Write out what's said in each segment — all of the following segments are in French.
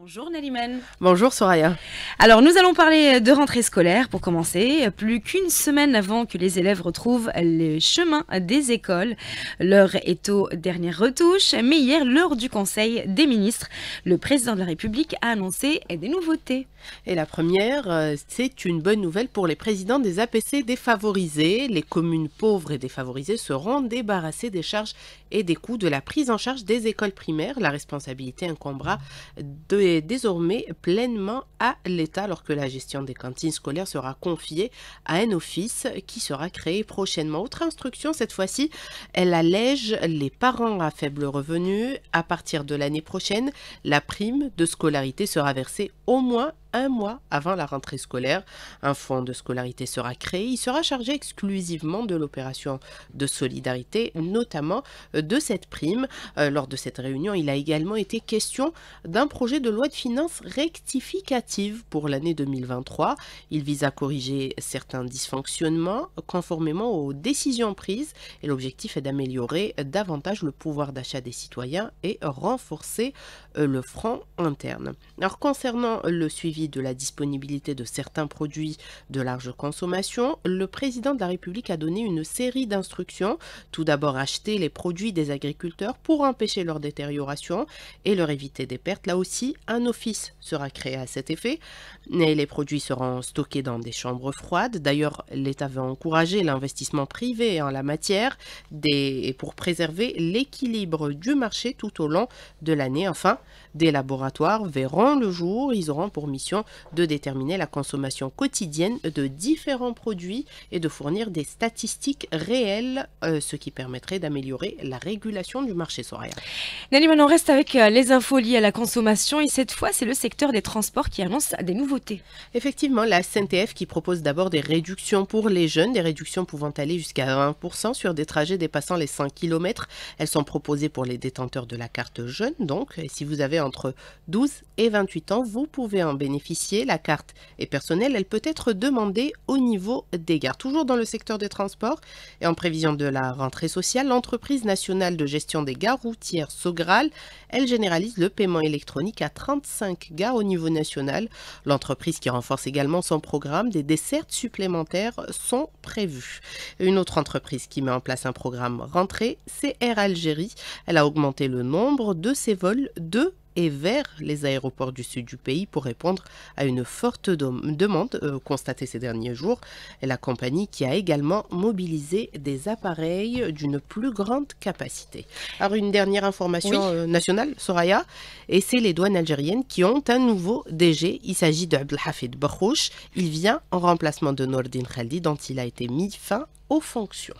Bonjour Nalimène. Bonjour Soraya. Alors nous allons parler de rentrée scolaire pour commencer. Plus qu'une semaine avant que les élèves retrouvent les chemins des écoles, l'heure est aux dernières retouches, mais hier, lors du Conseil des ministres, le président de la République a annoncé des nouveautés. Et la première, euh, c'est une bonne nouvelle pour les présidents des APC défavorisés. Les communes pauvres et défavorisées seront débarrassées des charges et des coûts de la prise en charge des écoles primaires. La responsabilité incombera de désormais pleinement à l'État alors que la gestion des cantines scolaires sera confiée à un office qui sera créé prochainement. Autre instruction, cette fois-ci, elle allège les parents à faible revenu. À partir de l'année prochaine, la prime de scolarité sera versée au moins un mois avant la rentrée scolaire. Un fonds de scolarité sera créé. Il sera chargé exclusivement de l'opération de solidarité, notamment euh, de cette prime. Euh, lors de cette réunion, il a également été question d'un projet de loi de finances rectificative pour l'année 2023. Il vise à corriger certains dysfonctionnements conformément aux décisions prises et l'objectif est d'améliorer davantage le pouvoir d'achat des citoyens et renforcer euh, le front interne. Alors concernant le suivi de la disponibilité de certains produits de large consommation, le président de la République a donné une série d'instructions. Tout d'abord, acheter les produits des agriculteurs pour empêcher leur détérioration et leur éviter des pertes. Là aussi, un office sera créé à cet effet. Et les produits seront stockés dans des chambres froides. D'ailleurs, l'État veut encourager l'investissement privé en la matière des... pour préserver l'équilibre du marché tout au long de l'année. Enfin, des laboratoires verront le jour. Ils auront pour mission de déterminer la consommation quotidienne de différents produits et de fournir des statistiques réelles, euh, ce qui permettrait d'améliorer la régulation du marché solaire. maintenant on reste avec euh, les infos liées à la consommation et cette fois, c'est le secteur des transports qui annonce des nouveautés. Effectivement, la CNTF qui propose d'abord des réductions pour les jeunes, des réductions pouvant aller jusqu'à 20% sur des trajets dépassant les 5 km. Elles sont proposées pour les détenteurs de la carte jeune, donc si vous avez entre 12 et 28 ans, vous pouvez en bénéficier la carte est personnelle, elle peut être demandée au niveau des gares. Toujours dans le secteur des transports et en prévision de la rentrée sociale, l'entreprise nationale de gestion des gares routières Sogral, elle généralise le paiement électronique à 35 gares au niveau national. L'entreprise qui renforce également son programme, des dessertes supplémentaires sont prévues. Une autre entreprise qui met en place un programme rentrée, c'est Air Algérie. Elle a augmenté le nombre de ses vols de et vers les aéroports du sud du pays pour répondre à une forte demande euh, constatée ces derniers jours. Et la compagnie qui a également mobilisé des appareils d'une plus grande capacité. Alors une dernière information euh, nationale, Soraya, et c'est les douanes algériennes qui ont un nouveau DG. Il s'agit d'Abdelhafid Bakhouch. Il vient en remplacement de Nordin Khaldi dont il a été mis fin aux fonctions.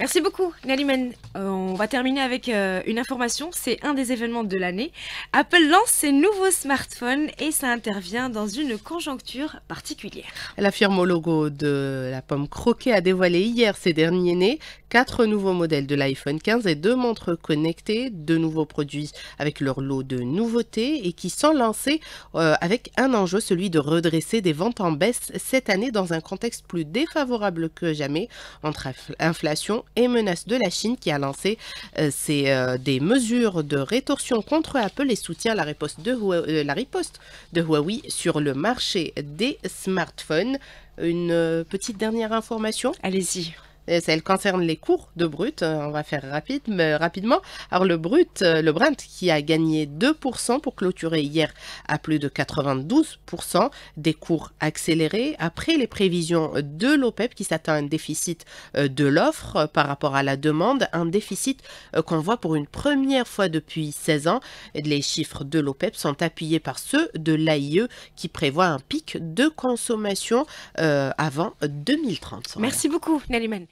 Merci beaucoup, Nalimen. Euh, on va terminer avec euh, une information. C'est un des événements de l'année. Apple lance ses nouveaux smartphones et ça intervient dans une conjoncture particulière. La firme au logo de la pomme croquée a dévoilé hier ses derniers nés Quatre nouveaux modèles de l'iPhone 15 et deux montres connectées, deux nouveaux produits avec leur lot de nouveautés et qui sont lancés euh, avec un enjeu, celui de redresser des ventes en baisse cette année dans un contexte plus défavorable que jamais entre inflation et menace de la Chine qui a lancé euh, euh, des mesures de rétorsion contre Apple et soutient la riposte de la riposte de Huawei sur le marché des smartphones. Une petite dernière information. Allez-y. Elle concerne les cours de brut. Euh, on va faire rapide, mais rapidement. Alors le brut, euh, le Brent qui a gagné 2% pour clôturer hier à plus de 92% des cours accélérés après les prévisions de l'OPEP e qui s'attend à un déficit euh, de l'offre par rapport à la demande, un déficit qu'on voit pour une première fois depuis 16 ans. Les chiffres de l'OPEP e sont appuyés par ceux de l'AIE qui prévoit un pic de consommation avant 2030. Merci beaucoup, Naliman.